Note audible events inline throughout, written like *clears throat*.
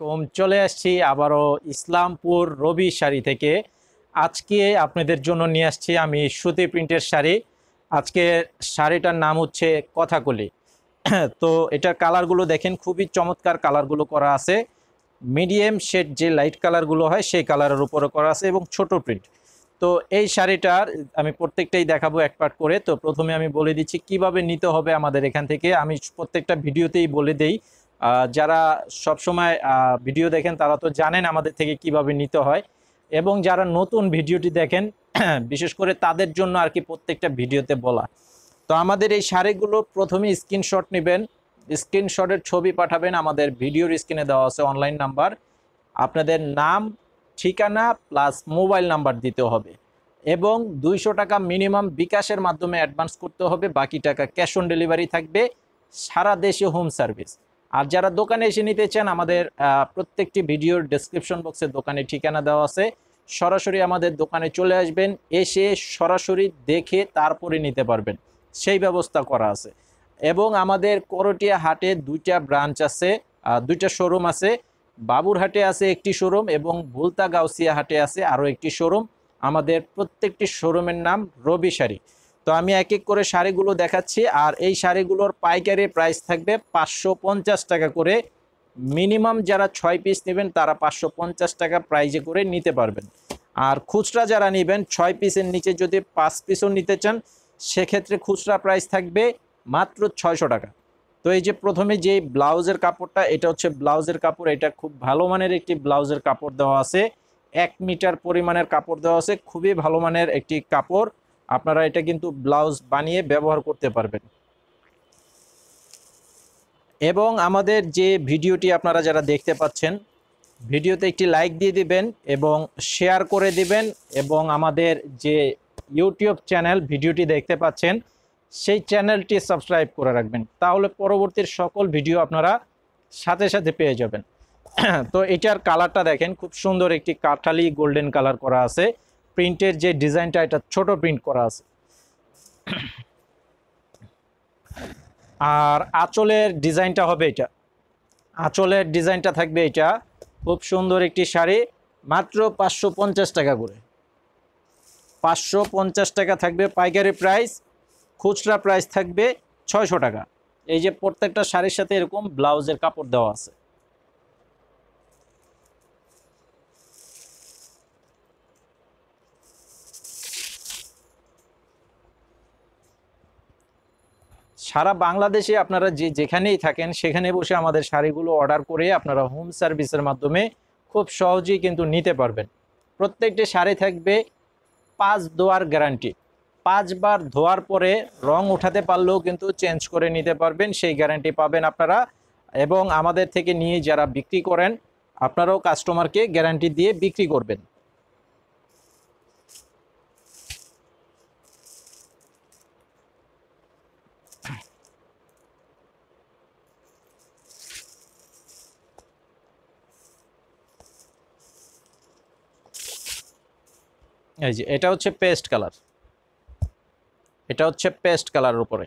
কম চলে আসছি আবারও ইসলামপুর রবি শাড়ি থেকে আজকে আপনাদের জন্য নিয়ে আসছি আমি সুতি প্রিন্টের শাড়ি আজকে শাড়িটার নাম হচ্ছে কথাকলি *clears throat* তো এটার কালারগুলো দেখেন খুবই চমৎকার কালারগুলো করা আছে মিডিয়াম শেড যে লাইট কালারগুলো হয় সেই কালারের উপরে করা আছে এবং ছোট প্রিন্ট তো এই শাড়িটার আমি প্রত্যেকটাই দেখাবো এক পার্ট করে তো প্রথমে আমি বলে দিচ্ছি কিভাবে নিতে হবে আমাদের এখান থেকে আমি প্রত্যেকটা ভিডিওতেই বলে দেই যারা সব সময় ভিডিও দেখেন তারা তো জানেন আমাদের থেকে কিভাবে নিতে হয় এবং যারা নতুন ভিডিওটি দেখেন *clears throat* বিশেষ করে তাদের জন্য আর কি প্রত্যেকটা ভিডিওতে বলা তো আমাদের এই শাড়িগুলো প্রথমে স্ক্রিনশট নেবেন স্ক্রিনশটের ছবি পাঠাবেন আমাদের ভিডিওর স্ক্রিনে দেওয়া আছে অনলাইন নাম্বার আপনাদের নাম ঠিকানা প্লাস মোবাইল নাম্বার দিতে হবে এবং দুইশো টাকা মিনিমাম বিকাশের মাধ্যমে অ্যাডভান্স করতে হবে বাকি টাকা ক্যাশ অন ডেলিভারি থাকবে সারা দেশে হোম সার্ভিস আর যারা দোকানে এসে নিতে চান আমাদের প্রত্যেকটি ভিডিওর ডিসক্রিপশন বক্সে দোকানে ঠিকানা দেওয়া আছে সরাসরি আমাদের দোকানে চলে আসবেন এসে সরাসরি দেখে তারপরে নিতে পারবেন সেই ব্যবস্থা করা আছে এবং আমাদের করটিয়া হাটে দুইটা ব্রাঞ্চ আছে দুইটা শোরুম আছে বাবুরহাটে আছে একটি শোরুম এবং ভুলতা গাউসিয়া হাটে আছে আরও একটি শোরুম আমাদের প্রত্যেকটি শোরুমের নাম রবি শাড়ি তো আমি এক এক করে শাড়িগুলো দেখাচ্ছি আর এই শাড়িগুলোর পাইকারি প্রাইস থাকবে পাঁচশো টাকা করে মিনিমাম যারা ছয় পিস নেবেন তারা পাঁচশো টাকা প্রাইজে করে নিতে পারবেন আর খুচরা যারা নেবেন ছয় পিসের নিচে যদি পাঁচ পিসও নিতে চান সেক্ষেত্রে খুচরা প্রাইস থাকবে মাত্র ছয়শো টাকা তো এই যে প্রথমে যে ব্লাউজের কাপড়টা এটা হচ্ছে ব্লাউজের কাপড় এটা খুব ভালো মানের একটি ব্লাউজের কাপড় দেওয়া আছে এক মিটার পরিমাণের কাপড় দেওয়া আছে খুবই ভালো মানের একটি কাপড় আপনারা এটা কিন্তু ব্লাউজ বানিয়ে ব্যবহার করতে পারবেন এবং আমাদের যে ভিডিওটি আপনারা যারা দেখতে পাচ্ছেন ভিডিওতে একটি লাইক দিয়ে দিবেন এবং শেয়ার করে দিবেন এবং আমাদের যে ইউটিউব চ্যানেল ভিডিওটি দেখতে পাচ্ছেন সেই চ্যানেলটি সাবস্ক্রাইব করে রাখবেন তাহলে পরবর্তীর সকল ভিডিও আপনারা সাথে সাথে পেয়ে যাবেন *clears throat* তো এটার কালারটা দেখেন খুব সুন্দর একটি কাঠালি গোল্ডেন কালার করা আছে প্রিন্টের যে ডিজাইনটা এটা ছোট প্রিন্ট করা আছে আর আঁচলের ডিজাইনটা হবে এটা আঁচলের ডিজাইনটা থাকবে এটা খুব সুন্দর একটি শাড়ি মাত্র পাঁচশো পঞ্চাশ টাকা করে পাঁচশো পঞ্চাশ টাকা থাকবে পাইকারি প্রাইস খুচরা প্রাইস থাকবে ছয়শো টাকা এই যে প্রত্যেকটা শাড়ির সাথে এরকম ব্লাউজের কাপড় দেওয়া আছে সারা বাংলাদেশে আপনারা যে যেখানেই থাকেন সেখানে বসে আমাদের শাড়িগুলো অর্ডার করে আপনারা হোম সার্ভিসের মাধ্যমে খুব সহজেই কিন্তু নিতে পারবেন প্রত্যেকটি শাড়ি থাকবে পাঁচ দোয়ার গ্যারান্টি পাঁচবার ধোয়ার পরে রং উঠাতে পারলেও কিন্তু চেঞ্জ করে নিতে পারবেন সেই গ্যারান্টি পাবেন আপনারা এবং আমাদের থেকে নিয়ে যারা বিক্রি করেন আপনারাও কাস্টমারকে গ্যারান্টি দিয়ে বিক্রি করবেন এই যে এটা হচ্ছে পেস্ট কালার এটা হচ্ছে পেস্ট কালারের উপরে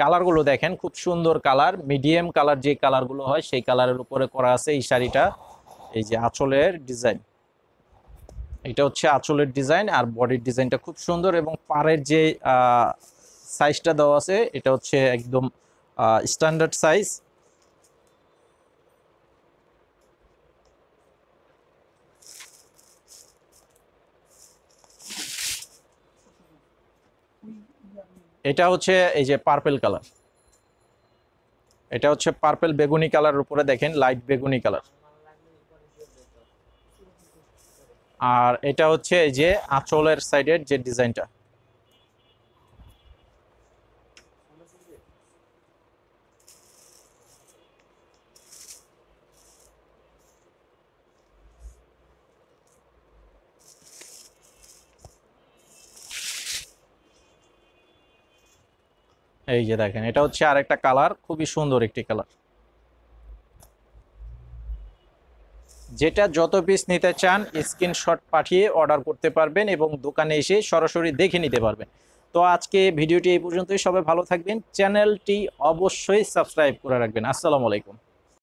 কালারগুলো দেখেন খুব সুন্দর কালার মিডিয়াম কালার যে কালারগুলো হয় সেই কালারের উপরে করা আছে এই শাড়িটা এই যে আঁচলের ডিজাইন এটা হচ্ছে আঁচলের ডিজাইন আর বডির ডিজাইনটা খুব সুন্দর এবং পাড়ের যে সাইজটা দেওয়া আছে এটা হচ্ছে একদম স্ট্যান্ডার্ড সাইজ এটা হচ্ছে এই যে পার্পেল কালার এটা হচ্ছে পার্পেল বেগুনি কালার উপরে দেখেন লাইট বেগুনি কালার আর এটা হচ্ছে এই যে আঁচলের সাইডের যে ডিজাইনটা এই যে দেখেন এটা হচ্ছে আর একটা কালার খুবই সুন্দর একটি কালার যেটা যত পিস নিতে চান স্ক্রিনশট পাঠিয়ে অর্ডার করতে পারবেন এবং দোকানে এসে সরাসরি দেখে নিতে পারবেন তো আজকে ভিডিওটি এই পর্যন্তই সবাই ভালো থাকবেন চ্যানেলটি অবশ্যই সাবস্ক্রাইব করে রাখবেন আসসালামু আলাইকুম